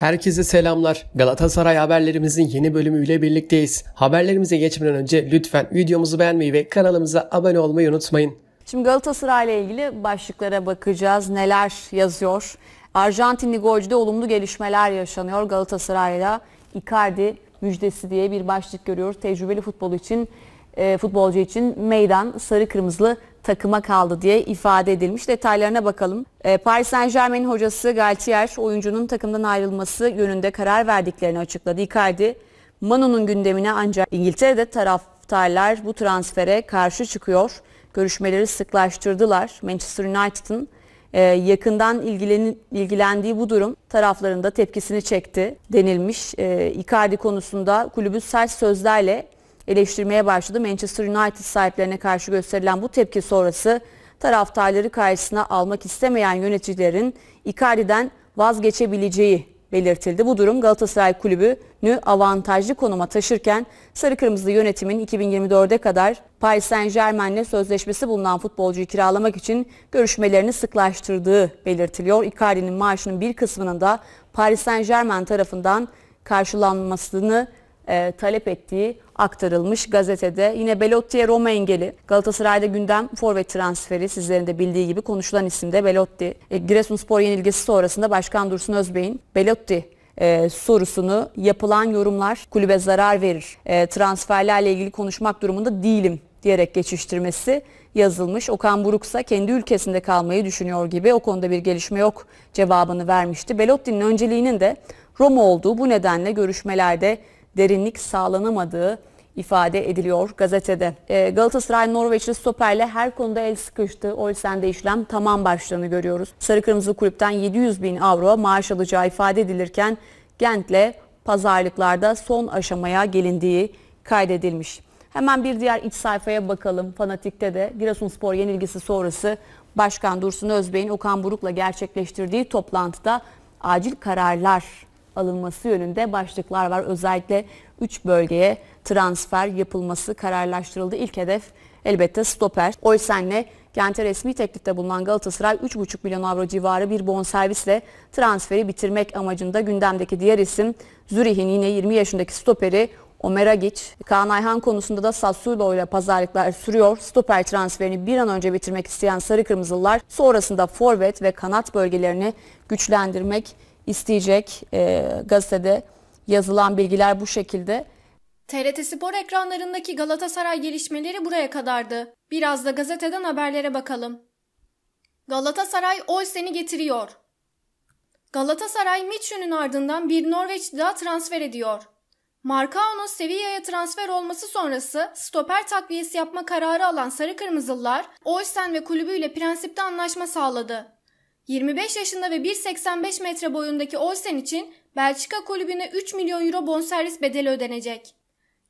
Herkese selamlar. Galatasaray haberlerimizin yeni bölümüyle birlikteyiz. Haberlerimize geçmeden önce lütfen videomuzu beğenmeyi ve kanalımıza abone olmayı unutmayın. Şimdi Galatasaray ile ilgili başlıklara bakacağız. Neler yazıyor? Arjantinli golcüde olumlu gelişmeler yaşanıyor. Galatasaray'la Icardi müjdesi diye bir başlık görüyor. Tecrübeli futbol için e, futbolcu için meydan sarı kırmızılı takıma kaldı diye ifade edilmiş. Detaylarına bakalım. E, Paris Saint Germain hocası Galtier oyuncunun takımdan ayrılması yönünde karar verdiklerini açıkladı. Icardi Manu'nun gündemine ancak İngiltere'de taraftarlar bu transfere karşı çıkıyor. Görüşmeleri sıklaştırdılar. Manchester United'ın e, yakından ilgilen, ilgilendiği bu durum taraflarında tepkisini çekti denilmiş. E, Icardi konusunda kulübü sert sözlerle eleştirmeye başladı. Manchester United sahiplerine karşı gösterilen bu tepki sonrası taraftarları karşısına almak istemeyen yöneticilerin Icardi'den vazgeçebileceği belirtildi. Bu durum Galatasaray Kulübü'nü avantajlı konuma taşırken Sarı Kırmızı yönetimin 2024'e kadar Paris Saint Germain'le sözleşmesi bulunan futbolcuyu kiralamak için görüşmelerini sıklaştırdığı belirtiliyor. Icardi'nin maaşının bir kısmının da Paris Saint Germain tarafından karşılanmasını e, talep ettiği aktarılmış gazetede. Yine Belotti'ye Roma engeli. Galatasaray'da gündem forvet transferi sizlerin de bildiği gibi konuşulan isimde Belotti. E, Giresunspor yenilgisi sonrasında Başkan Dursun Özbey'in Belotti e, sorusunu yapılan yorumlar kulübe zarar verir. E, transferlerle ilgili konuşmak durumunda değilim diyerek geçiştirmesi yazılmış. Okan Buruksa kendi ülkesinde kalmayı düşünüyor gibi o konuda bir gelişme yok cevabını vermişti. Belotti'nin önceliğinin de Roma olduğu bu nedenle görüşmelerde derinlik sağlanamadığı ifade ediliyor gazetede. Ee, Galatasaray Norveçli stoperle her konuda el sıkıştı. Olsen'de işlem tamam başlığını görüyoruz. Sarı Kırmızı Kulüpten 700 bin avro maaş alacağı ifade edilirken Gent'le pazarlıklarda son aşamaya gelindiği kaydedilmiş. Hemen bir diğer iç sayfaya bakalım. Fanatik'te de Giresunspor yenilgisi sonrası Başkan Dursun Özbey'in Okan Buruk'la gerçekleştirdiği toplantıda acil kararlar alınması yönünde başlıklar var. Özellikle 3 bölgeye transfer yapılması kararlaştırıldı. İlk hedef elbette stoper. Oysen'le Kent'e resmi teklifte bulunan Galatasaray 3,5 milyon avro civarı bir bonservisle transferi bitirmek amacında gündemdeki diğer isim Zürih'in yine 20 yaşındaki stoperi Omer Agic. Kaan Ayhan konusunda da Sassuolo ile pazarlıklar sürüyor. Stoper transferini bir an önce bitirmek isteyen Sarı Kırmızılar sonrasında forvet ve kanat bölgelerini güçlendirmek isteyecek. E, gazetede yazılan bilgiler bu şekilde. TRT Spor ekranlarındaki Galatasaray gelişmeleri buraya kadardı. Biraz da gazeteden haberlere bakalım. Galatasaray oy seni getiriyor. Galatasaray Mitchell'ün ardından bir Norveç daha transfer ediyor. Marcao'nun Sevilla'ya transfer olması sonrası stoper takviyesi yapma kararı alan Sarı kırmızılar Oysen ve kulübüyle prensipte anlaşma sağladı. 25 yaşında ve 1.85 metre boyundaki Olsen için Belçika kulübüne 3 milyon euro bonservis bedeli ödenecek.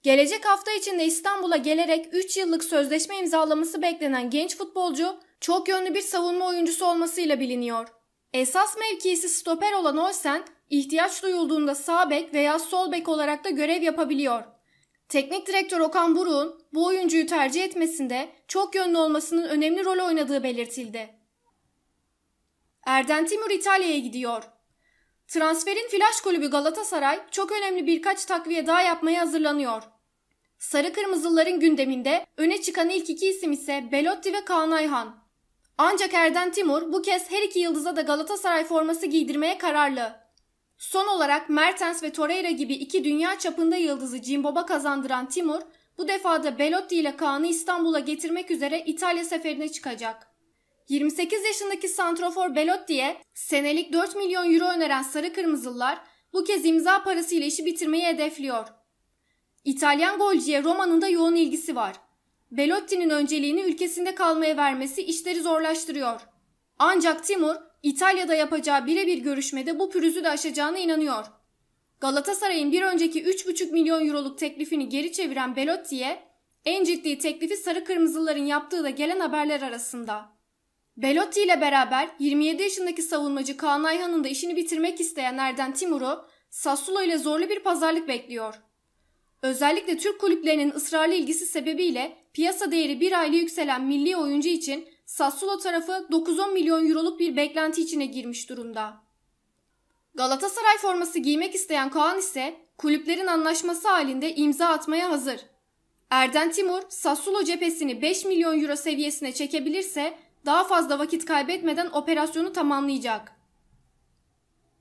Gelecek hafta içinde İstanbul'a gelerek 3 yıllık sözleşme imzalaması beklenen genç futbolcu çok yönlü bir savunma oyuncusu olmasıyla biliniyor. Esas mevkisi stoper olan Olsen ihtiyaç duyulduğunda sağ bek veya sol bek olarak da görev yapabiliyor. Teknik direktör Okan Buruk'un bu oyuncuyu tercih etmesinde çok yönlü olmasının önemli rol oynadığı belirtildi. Erden Timur İtalya'ya gidiyor. Transferin flash kulübü Galatasaray çok önemli birkaç takviye daha yapmaya hazırlanıyor. Sarı Kırmızıların gündeminde öne çıkan ilk iki isim ise Belotti ve Kaan Ayhan. Ancak Erden Timur bu kez her iki yıldıza da Galatasaray forması giydirmeye kararlı. Son olarak Mertens ve Torreira gibi iki dünya çapında yıldızı Cimbob'a kazandıran Timur, bu defa da Belotti ile Kaan'ı İstanbul'a getirmek üzere İtalya seferine çıkacak. 28 yaşındaki Santrofor Belotti'ye senelik 4 milyon euro öneren Sarı Kırmızılılar bu kez imza parası ile işi bitirmeyi hedefliyor. İtalyan golcüye Roma'nın da yoğun ilgisi var. Belotti'nin önceliğini ülkesinde kalmaya vermesi işleri zorlaştırıyor. Ancak Timur İtalya'da yapacağı birebir görüşmede bu pürüzü de aşacağına inanıyor. Galatasaray'ın bir önceki 3,5 milyon euroluk teklifini geri çeviren Belotti'ye en ciddi teklifi sarı kırmızıların yaptığı da gelen haberler arasında. Belotti ile beraber 27 yaşındaki savunmacı Kaan Ayhan'ın da işini bitirmek isteyen Erden Timur'u Sassuolo ile zorlu bir pazarlık bekliyor. Özellikle Türk kulüplerinin ısrarlı ilgisi sebebiyle piyasa değeri bir aylık yükselen milli oyuncu için Sassuolo tarafı 9-10 milyon euroluk bir beklenti içine girmiş durumda. Galatasaray forması giymek isteyen Kaan ise kulüplerin anlaşması halinde imza atmaya hazır. Erden Timur Sassuolo cephesini 5 milyon euro seviyesine çekebilirse daha fazla vakit kaybetmeden operasyonu tamamlayacak.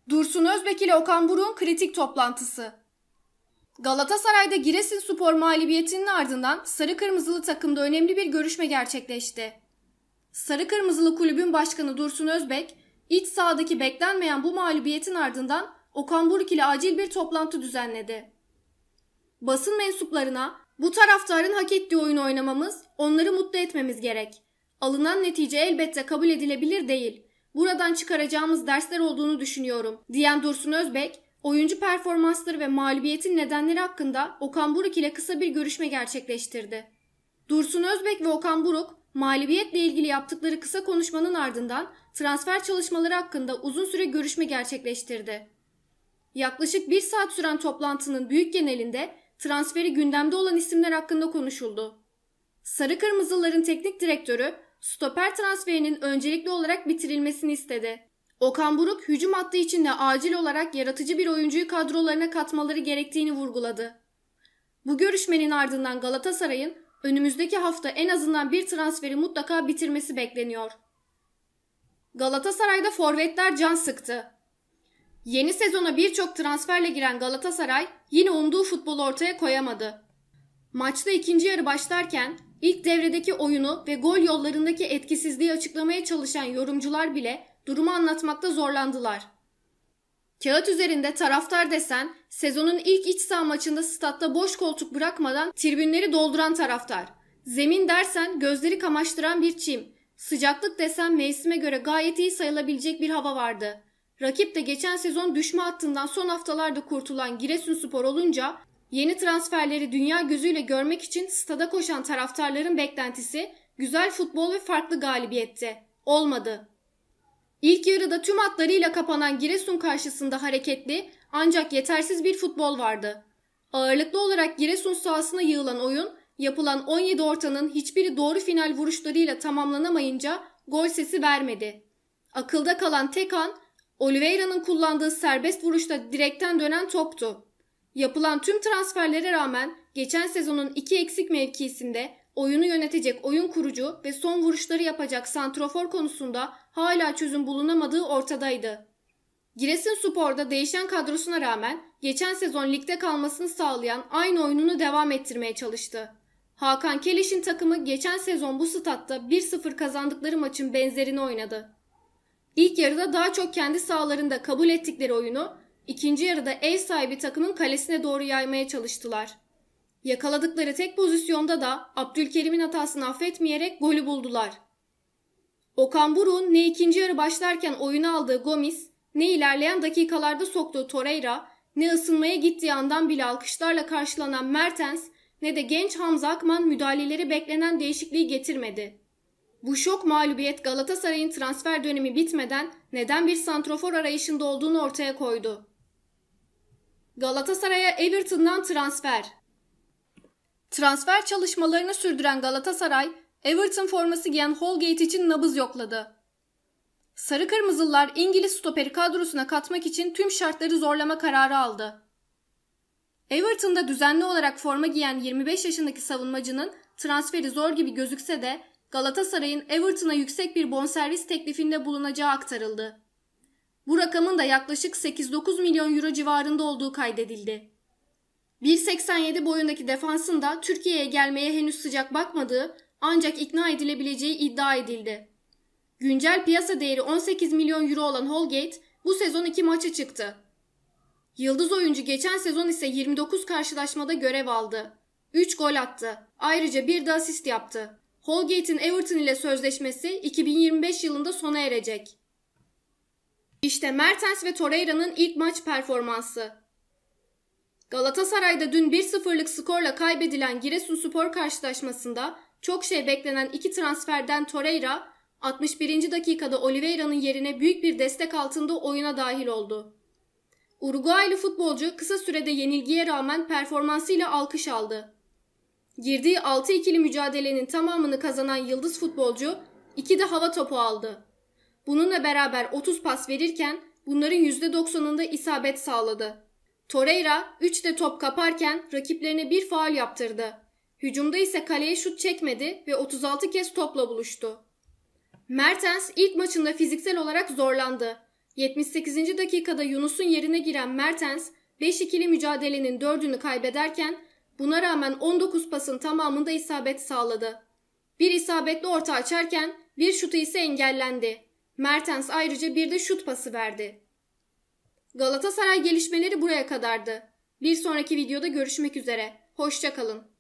Dursun Özbek ile Okan Buruk'un kritik toplantısı. Galatasaray'da giresin spor mağlubiyetinin ardından Sarı Kırmızılı takımda önemli bir görüşme gerçekleşti. Sarı Kırmızılı kulübün başkanı Dursun Özbek, iç sahadaki beklenmeyen bu mağlubiyetin ardından Okan Buruk ile acil bir toplantı düzenledi. Basın mensuplarına bu taraftarın hak ettiği oyun oynamamız, onları mutlu etmemiz gerek. Alınan netice elbette kabul edilebilir değil. Buradan çıkaracağımız dersler olduğunu düşünüyorum diyen Dursun Özbek, oyuncu performansları ve mağlubiyetin nedenleri hakkında Okan Buruk ile kısa bir görüşme gerçekleştirdi. Dursun Özbek ve Okan Buruk, mağlubiyetle ilgili yaptıkları kısa konuşmanın ardından transfer çalışmaları hakkında uzun süre görüşme gerçekleştirdi. Yaklaşık bir saat süren toplantının büyük genelinde transferi gündemde olan isimler hakkında konuşuldu. Sarı Kırmızıların teknik direktörü stoper transferinin öncelikli olarak bitirilmesini istedi. Okan Buruk hücum hattı içinde acil olarak yaratıcı bir oyuncuyu kadrolarına katmaları gerektiğini vurguladı. Bu görüşmenin ardından Galatasaray'ın önümüzdeki hafta en azından bir transferi mutlaka bitirmesi bekleniyor. Galatasaray'da forvetler can sıktı. Yeni sezona birçok transferle giren Galatasaray yine umduğu futbol ortaya koyamadı. Maçta ikinci yarı başlarken ilk devredeki oyunu ve gol yollarındaki etkisizliği açıklamaya çalışan yorumcular bile durumu anlatmakta zorlandılar. Kağıt üzerinde taraftar desen sezonun ilk iç saha maçında statta boş koltuk bırakmadan tribünleri dolduran taraftar. Zemin dersen gözleri kamaştıran bir çim. Sıcaklık desen mevsime göre gayet iyi sayılabilecek bir hava vardı. Rakip de geçen sezon düşme hattından son haftalarda kurtulan Giresunspor olunca Yeni transferleri dünya gözüyle görmek için stada koşan taraftarların beklentisi güzel futbol ve farklı galibiyette Olmadı. İlk yarıda tüm hatlarıyla kapanan Giresun karşısında hareketli ancak yetersiz bir futbol vardı. Ağırlıklı olarak Giresun sahasına yığılan oyun yapılan 17 ortanın hiçbiri doğru final vuruşlarıyla tamamlanamayınca gol sesi vermedi. Akılda kalan tek an Oliveira'nın kullandığı serbest vuruşta direkten dönen toptu. Yapılan tüm transferlere rağmen geçen sezonun iki eksik mevkisinde oyunu yönetecek oyun kurucu ve son vuruşları yapacak santrofor konusunda hala çözüm bulunamadığı ortadaydı. Giresun Spor'da değişen kadrosuna rağmen geçen sezon ligde kalmasını sağlayan aynı oyununu devam ettirmeye çalıştı. Hakan Keliş'in takımı geçen sezon bu statta 1-0 kazandıkları maçın benzerini oynadı. İlk yarıda daha çok kendi sahalarında kabul ettikleri oyunu İkinci yarıda ev sahibi takımın kalesine doğru yaymaya çalıştılar. Yakaladıkları tek pozisyonda da Abdülkerim'in hatasını affetmeyerek golü buldular. Okan Buruk'un ne ikinci yarı başlarken oyunu aldığı Gomis, ne ilerleyen dakikalarda soktuğu Torreira, ne ısınmaya gittiği andan bile alkışlarla karşılanan Mertens, ne de genç Hamza Akman müdahaleleri beklenen değişikliği getirmedi. Bu şok mağlubiyet Galatasaray'ın transfer dönemi bitmeden neden bir santrofor arayışında olduğunu ortaya koydu. Galatasaray'a Everton'dan transfer. Transfer çalışmalarını sürdüren Galatasaray, Everton forması giyen Holgate için nabız yokladı. Sarı Kırmızılar İngiliz stoperi kadrosuna katmak için tüm şartları zorlama kararı aldı. Everton'da düzenli olarak forma giyen 25 yaşındaki savunmacının transferi zor gibi gözükse de Galatasaray'ın Everton'a yüksek bir bonservis teklifinde bulunacağı aktarıldı. Bu rakamın da yaklaşık 8-9 milyon euro civarında olduğu kaydedildi. 1.87 boyundaki defansın da Türkiye'ye gelmeye henüz sıcak bakmadığı ancak ikna edilebileceği iddia edildi. Güncel piyasa değeri 18 milyon euro olan Holgate bu sezon iki maça çıktı. Yıldız oyuncu geçen sezon ise 29 karşılaşmada görev aldı. 3 gol attı. Ayrıca bir de asist yaptı. Holgate'in Everton ile sözleşmesi 2025 yılında sona erecek. İşte Mertens ve Torreira'nın ilk maç performansı. Galatasaray'da dün 1-0'lık skorla kaybedilen Giresunspor karşılaşmasında çok şey beklenen iki transferden Torreira 61. dakikada Oliveira'nın yerine büyük bir destek altında oyuna dahil oldu. Uruguaylı futbolcu kısa sürede yenilgiye rağmen performansıyla alkış aldı. Girdiği 6 ikili mücadelenin tamamını kazanan yıldız futbolcu iki de hava topu aldı. Bununla beraber 30 pas verirken bunların %90'ında isabet sağladı. Torreira 3 de top kaparken rakiplerine bir faal yaptırdı. Hücumda ise kaleye şut çekmedi ve 36 kez topla buluştu. Mertens ilk maçında fiziksel olarak zorlandı. 78. dakikada Yunus'un yerine giren Mertens 5-2'li mücadelenin 4'ünü kaybederken buna rağmen 19 pasın tamamında isabet sağladı. Bir isabetli orta açarken bir şutu ise engellendi. Mertens ayrıca bir de şut pası verdi. Galatasaray gelişmeleri buraya kadardı. Bir sonraki videoda görüşmek üzere. Hoşçakalın.